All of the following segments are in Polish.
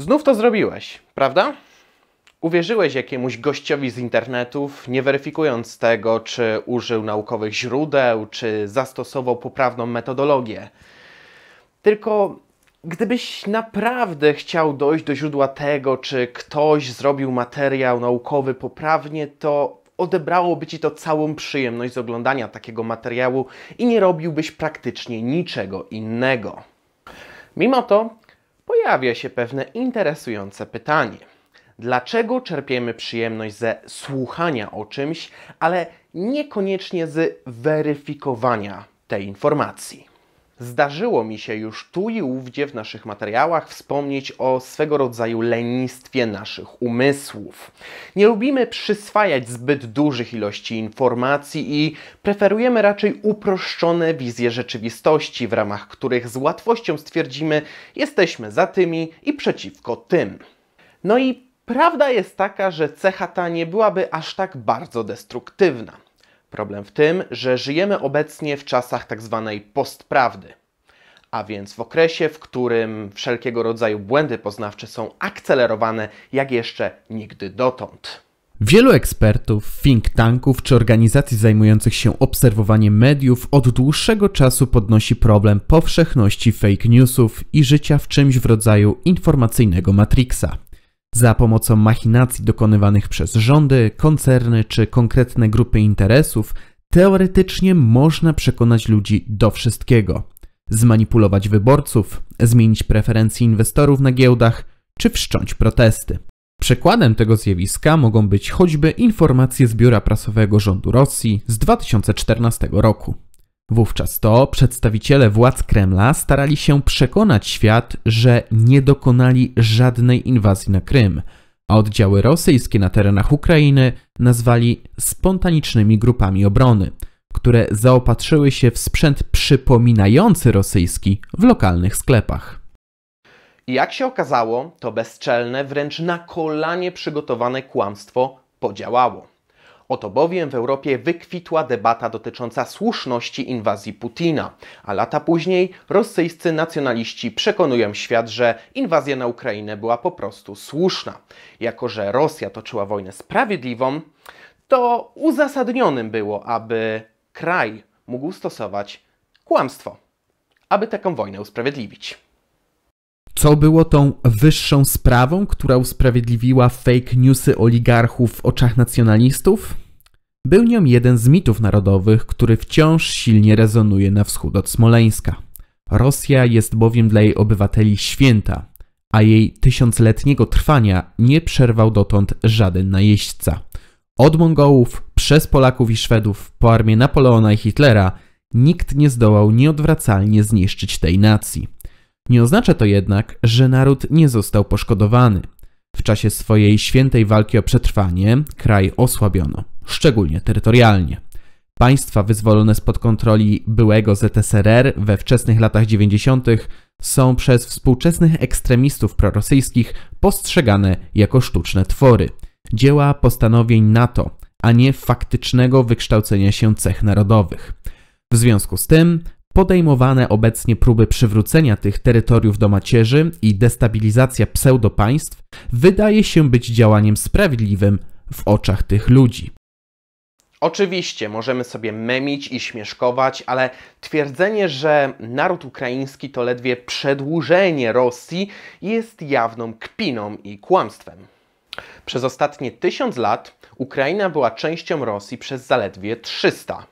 Znów to zrobiłeś, prawda? Uwierzyłeś jakiemuś gościowi z internetów, nie weryfikując tego, czy użył naukowych źródeł, czy zastosował poprawną metodologię. Tylko gdybyś naprawdę chciał dojść do źródła tego, czy ktoś zrobił materiał naukowy poprawnie, to odebrałoby ci to całą przyjemność z oglądania takiego materiału i nie robiłbyś praktycznie niczego innego. Mimo to pojawia się pewne interesujące pytanie. Dlaczego czerpiemy przyjemność ze słuchania o czymś, ale niekoniecznie z weryfikowania tej informacji? Zdarzyło mi się już tu i ówdzie w naszych materiałach wspomnieć o swego rodzaju lenistwie naszych umysłów. Nie lubimy przyswajać zbyt dużych ilości informacji i preferujemy raczej uproszczone wizje rzeczywistości, w ramach których z łatwością stwierdzimy, jesteśmy za tymi i przeciwko tym. No i prawda jest taka, że cecha ta nie byłaby aż tak bardzo destruktywna. Problem w tym, że żyjemy obecnie w czasach tak zwanej postprawdy, a więc w okresie, w którym wszelkiego rodzaju błędy poznawcze są akcelerowane jak jeszcze nigdy dotąd. Wielu ekspertów, think tanków czy organizacji zajmujących się obserwowaniem mediów od dłuższego czasu podnosi problem powszechności fake newsów i życia w czymś w rodzaju informacyjnego matrixa za pomocą machinacji dokonywanych przez rządy, koncerny czy konkretne grupy interesów, teoretycznie można przekonać ludzi do wszystkiego. Zmanipulować wyborców, zmienić preferencje inwestorów na giełdach czy wszcząć protesty. Przykładem tego zjawiska mogą być choćby informacje z biura prasowego rządu Rosji z 2014 roku. Wówczas to przedstawiciele władz Kremla starali się przekonać świat, że nie dokonali żadnej inwazji na Krym, a oddziały rosyjskie na terenach Ukrainy nazwali spontanicznymi grupami obrony, które zaopatrzyły się w sprzęt przypominający rosyjski w lokalnych sklepach. I jak się okazało, to bezczelne, wręcz na kolanie przygotowane kłamstwo podziałało. Oto bowiem w Europie wykwitła debata dotycząca słuszności inwazji Putina, a lata później rosyjscy nacjonaliści przekonują świat, że inwazja na Ukrainę była po prostu słuszna. Jako, że Rosja toczyła wojnę sprawiedliwą, to uzasadnionym było, aby kraj mógł stosować kłamstwo, aby taką wojnę usprawiedliwić. Co było tą wyższą sprawą, która usprawiedliwiła fake newsy oligarchów w oczach nacjonalistów? Był nią jeden z mitów narodowych, który wciąż silnie rezonuje na wschód od Smoleńska. Rosja jest bowiem dla jej obywateli święta, a jej tysiącletniego trwania nie przerwał dotąd żaden najeźdźca. Od Mongołów, przez Polaków i Szwedów, po armię Napoleona i Hitlera, nikt nie zdołał nieodwracalnie zniszczyć tej nacji. Nie oznacza to jednak, że naród nie został poszkodowany. W czasie swojej świętej walki o przetrwanie kraj osłabiono, szczególnie terytorialnie. Państwa wyzwolone spod kontroli byłego ZSRR we wczesnych latach 90. są przez współczesnych ekstremistów prorosyjskich postrzegane jako sztuczne twory, dzieła postanowień NATO, a nie faktycznego wykształcenia się cech narodowych. W związku z tym Podejmowane obecnie próby przywrócenia tych terytoriów do macierzy i destabilizacja pseudopaństw wydaje się być działaniem sprawiedliwym w oczach tych ludzi. Oczywiście możemy sobie memić i śmieszkować, ale twierdzenie, że naród ukraiński to ledwie przedłużenie Rosji, jest jawną kpiną i kłamstwem. Przez ostatnie tysiąc lat Ukraina była częścią Rosji przez zaledwie 300.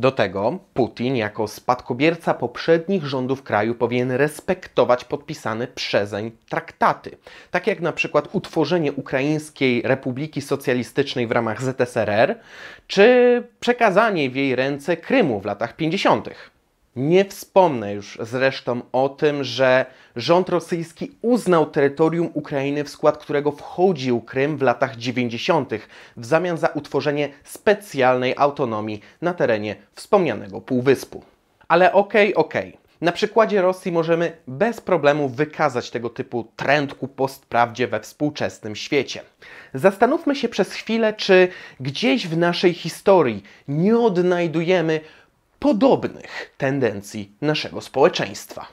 Do tego Putin jako spadkobierca poprzednich rządów kraju powinien respektować podpisane przezeń traktaty, tak jak na przykład utworzenie Ukraińskiej Republiki Socjalistycznej w ramach ZSRR, czy przekazanie w jej ręce Krymu w latach 50. Nie wspomnę już zresztą o tym, że rząd rosyjski uznał terytorium Ukrainy, w skład którego wchodził Krym w latach 90., w zamian za utworzenie specjalnej autonomii na terenie wspomnianego półwyspu. Ale okej, okay, okej. Okay. Na przykładzie Rosji możemy bez problemu wykazać tego typu trend ku postprawdzie we współczesnym świecie. Zastanówmy się przez chwilę, czy gdzieś w naszej historii nie odnajdujemy podobnych tendencji naszego społeczeństwa.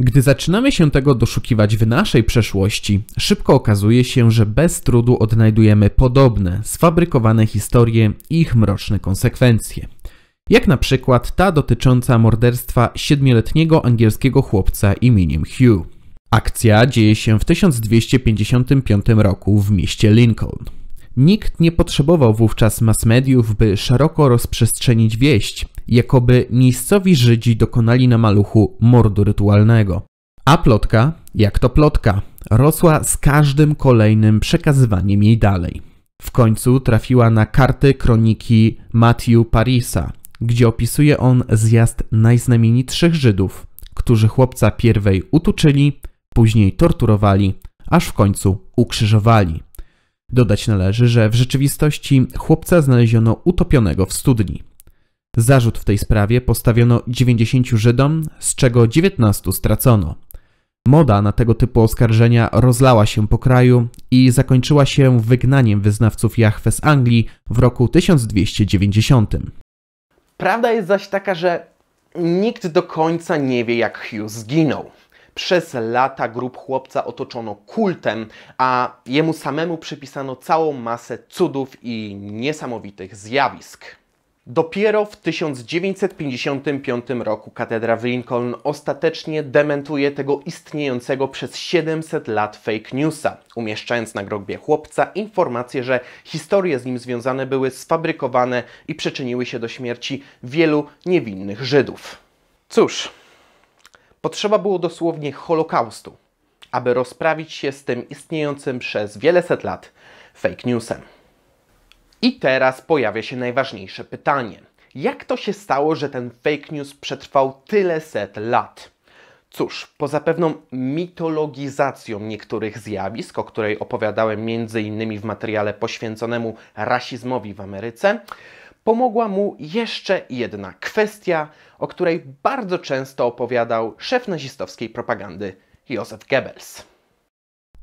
Gdy zaczynamy się tego doszukiwać w naszej przeszłości, szybko okazuje się, że bez trudu odnajdujemy podobne, sfabrykowane historie i ich mroczne konsekwencje. Jak na przykład ta dotycząca morderstwa siedmioletniego angielskiego chłopca imieniem Hugh. Akcja dzieje się w 1255 roku w mieście Lincoln. Nikt nie potrzebował wówczas mass mediów, by szeroko rozprzestrzenić wieść, jakoby miejscowi Żydzi dokonali na maluchu mordu rytualnego. A plotka, jak to plotka, rosła z każdym kolejnym przekazywaniem jej dalej. W końcu trafiła na karty kroniki Matthew Parisa, gdzie opisuje on zjazd najznamienitszych Żydów, którzy chłopca pierwej utuczyli, później torturowali, aż w końcu ukrzyżowali. Dodać należy, że w rzeczywistości chłopca znaleziono utopionego w studni. Zarzut w tej sprawie postawiono 90 Żydom, z czego 19 stracono. Moda na tego typu oskarżenia rozlała się po kraju i zakończyła się wygnaniem wyznawców Jahwe z Anglii w roku 1290. Prawda jest zaś taka, że nikt do końca nie wie, jak Hugh zginął. Przez lata grup chłopca otoczono kultem, a jemu samemu przypisano całą masę cudów i niesamowitych zjawisk. Dopiero w 1955 roku katedra w Lincoln ostatecznie dementuje tego istniejącego przez 700 lat fake newsa, umieszczając na grobie chłopca informację, że historie z nim związane były sfabrykowane i przyczyniły się do śmierci wielu niewinnych Żydów. Cóż, Potrzeba było dosłownie Holokaustu, aby rozprawić się z tym istniejącym przez wiele set lat fake newsem. I teraz pojawia się najważniejsze pytanie. Jak to się stało, że ten fake news przetrwał tyle set lat? Cóż, poza pewną mitologizacją niektórych zjawisk, o której opowiadałem m.in. w materiale poświęconemu rasizmowi w Ameryce, pomogła mu jeszcze jedna kwestia, o której bardzo często opowiadał szef nazistowskiej propagandy Józef Goebbels.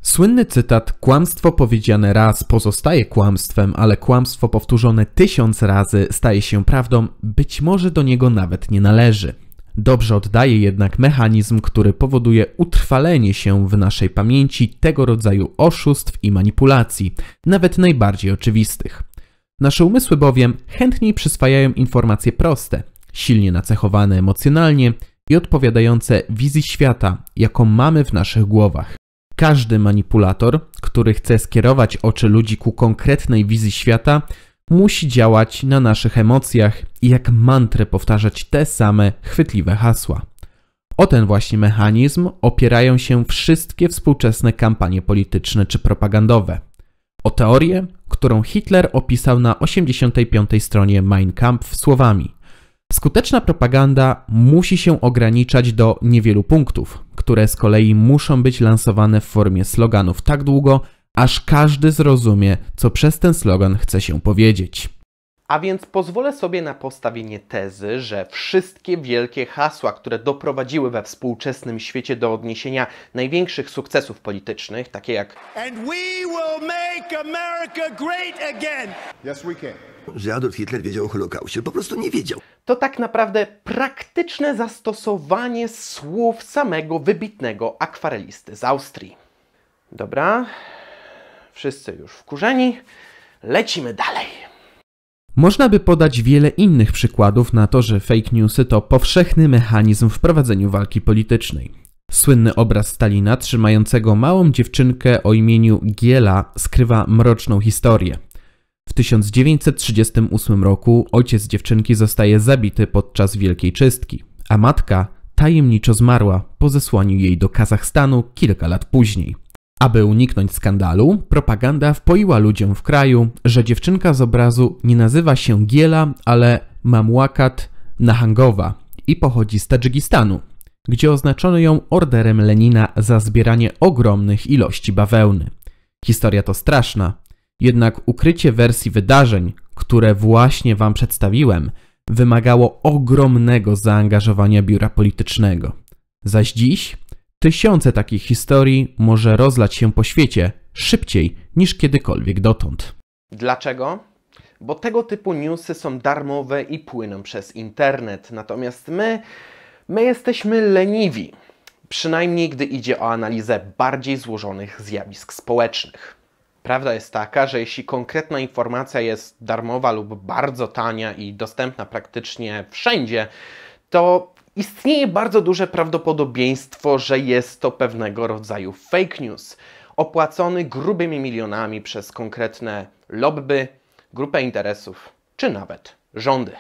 Słynny cytat: Kłamstwo powiedziane raz pozostaje kłamstwem, ale kłamstwo powtórzone tysiąc razy staje się prawdą, być może do niego nawet nie należy. Dobrze oddaje jednak mechanizm, który powoduje utrwalenie się w naszej pamięci tego rodzaju oszustw i manipulacji, nawet najbardziej oczywistych. Nasze umysły bowiem chętniej przyswajają informacje proste, silnie nacechowane emocjonalnie i odpowiadające wizji świata, jaką mamy w naszych głowach. Każdy manipulator, który chce skierować oczy ludzi ku konkretnej wizji świata, musi działać na naszych emocjach i jak mantrę powtarzać te same chwytliwe hasła. O ten właśnie mechanizm opierają się wszystkie współczesne kampanie polityczne czy propagandowe. O teorię którą Hitler opisał na 85 stronie Mein Kampf słowami: Skuteczna propaganda musi się ograniczać do niewielu punktów, które z kolei muszą być lansowane w formie sloganów tak długo, aż każdy zrozumie, co przez ten slogan chce się powiedzieć. A więc pozwolę sobie na postawienie tezy, że wszystkie wielkie hasła, które doprowadziły we współczesnym świecie do odniesienia największych sukcesów politycznych, takie jak And we will make America great again. Yes, we can. Że Adolf Hitler wiedział o Holokauście, po prostu nie wiedział. To tak naprawdę praktyczne zastosowanie słów samego wybitnego akwarelisty z Austrii. Dobra, wszyscy już wkurzeni, lecimy dalej. Można by podać wiele innych przykładów na to, że fake newsy to powszechny mechanizm w prowadzeniu walki politycznej. Słynny obraz Stalina trzymającego małą dziewczynkę o imieniu Giela skrywa mroczną historię. W 1938 roku ojciec dziewczynki zostaje zabity podczas wielkiej czystki, a matka tajemniczo zmarła po zesłaniu jej do Kazachstanu kilka lat później. Aby uniknąć skandalu, propaganda wpoiła ludziom w kraju, że dziewczynka z obrazu nie nazywa się Giela, ale Mamłakat Nahangowa i pochodzi z Tadżykistanu, gdzie oznaczono ją orderem Lenina za zbieranie ogromnych ilości bawełny. Historia to straszna, jednak ukrycie wersji wydarzeń, które właśnie Wam przedstawiłem, wymagało ogromnego zaangażowania biura politycznego. Zaś dziś Tysiące takich historii może rozlać się po świecie szybciej niż kiedykolwiek dotąd. Dlaczego? Bo tego typu newsy są darmowe i płyną przez internet, natomiast my, my jesteśmy leniwi. Przynajmniej gdy idzie o analizę bardziej złożonych zjawisk społecznych. Prawda jest taka, że jeśli konkretna informacja jest darmowa lub bardzo tania i dostępna praktycznie wszędzie, to Istnieje bardzo duże prawdopodobieństwo, że jest to pewnego rodzaju fake news, opłacony grubymi milionami przez konkretne lobby, grupę interesów czy nawet rządy.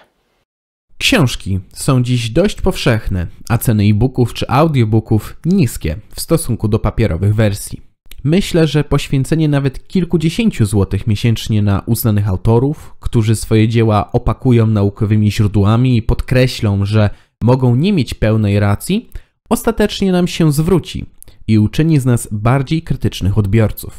Książki są dziś dość powszechne, a ceny e-booków czy audiobooków niskie w stosunku do papierowych wersji. Myślę, że poświęcenie nawet kilkudziesięciu złotych miesięcznie na uznanych autorów, którzy swoje dzieła opakują naukowymi źródłami i podkreślą, że mogą nie mieć pełnej racji, ostatecznie nam się zwróci i uczyni z nas bardziej krytycznych odbiorców.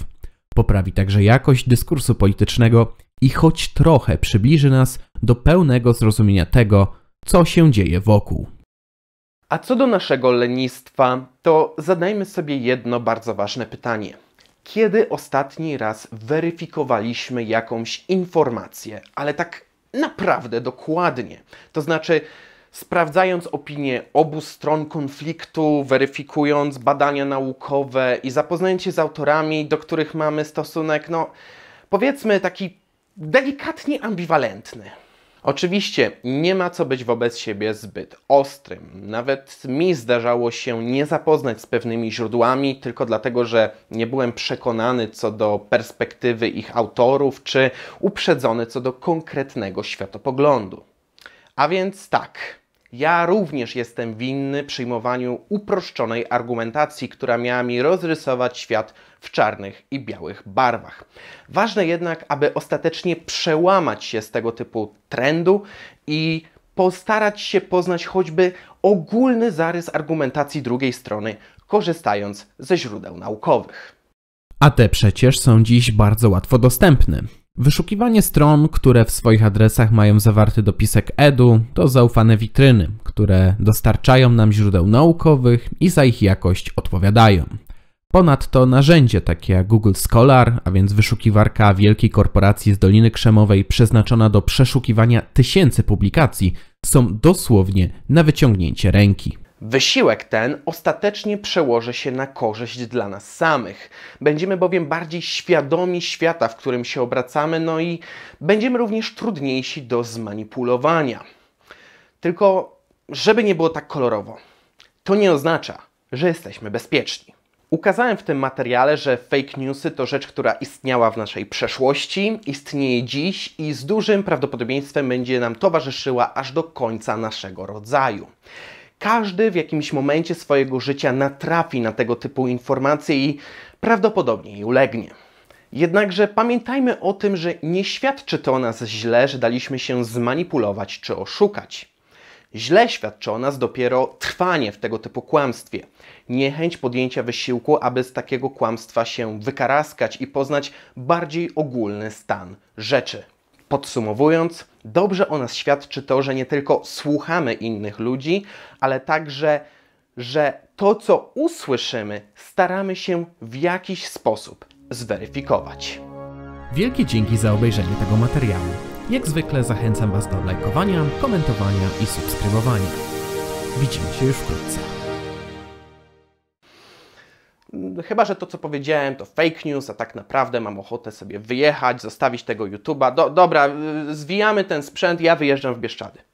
Poprawi także jakość dyskursu politycznego i choć trochę przybliży nas do pełnego zrozumienia tego, co się dzieje wokół. A co do naszego lenistwa, to zadajmy sobie jedno bardzo ważne pytanie. Kiedy ostatni raz weryfikowaliśmy jakąś informację, ale tak naprawdę dokładnie? To znaczy, sprawdzając opinie obu stron konfliktu, weryfikując badania naukowe i zapoznając się z autorami, do których mamy stosunek, no powiedzmy taki delikatnie ambiwalentny. Oczywiście nie ma co być wobec siebie zbyt ostrym. Nawet mi zdarzało się nie zapoznać z pewnymi źródłami, tylko dlatego, że nie byłem przekonany co do perspektywy ich autorów, czy uprzedzony co do konkretnego światopoglądu. A więc tak, ja również jestem winny przyjmowaniu uproszczonej argumentacji, która miała mi rozrysować świat w czarnych i białych barwach. Ważne jednak, aby ostatecznie przełamać się z tego typu trendu i postarać się poznać choćby ogólny zarys argumentacji drugiej strony, korzystając ze źródeł naukowych. A te przecież są dziś bardzo łatwo dostępne. Wyszukiwanie stron, które w swoich adresach mają zawarty dopisek edu, to zaufane witryny, które dostarczają nam źródeł naukowych i za ich jakość odpowiadają. Ponadto narzędzie takie jak Google Scholar, a więc wyszukiwarka wielkiej korporacji z Doliny Krzemowej przeznaczona do przeszukiwania tysięcy publikacji, są dosłownie na wyciągnięcie ręki. Wysiłek ten ostatecznie przełoży się na korzyść dla nas samych. Będziemy bowiem bardziej świadomi świata, w którym się obracamy, no i będziemy również trudniejsi do zmanipulowania. Tylko, żeby nie było tak kolorowo, to nie oznacza, że jesteśmy bezpieczni. Ukazałem w tym materiale, że fake newsy to rzecz, która istniała w naszej przeszłości, istnieje dziś i z dużym prawdopodobieństwem będzie nam towarzyszyła aż do końca naszego rodzaju. Każdy w jakimś momencie swojego życia natrafi na tego typu informacje i prawdopodobnie jej ulegnie. Jednakże pamiętajmy o tym, że nie świadczy to o nas źle, że daliśmy się zmanipulować czy oszukać. Źle świadczy o nas dopiero trwanie w tego typu kłamstwie, niechęć podjęcia wysiłku, aby z takiego kłamstwa się wykaraskać i poznać bardziej ogólny stan rzeczy. Podsumowując, dobrze o nas świadczy to, że nie tylko słuchamy innych ludzi, ale także, że to, co usłyszymy, staramy się w jakiś sposób zweryfikować. Wielkie dzięki za obejrzenie tego materiału. Jak zwykle zachęcam Was do lajkowania, komentowania i subskrybowania. Widzimy się już wkrótce chyba, że to co powiedziałem to fake news, a tak naprawdę mam ochotę sobie wyjechać, zostawić tego YouTube'a. Do, dobra, y, zwijamy ten sprzęt, ja wyjeżdżam w Bieszczady.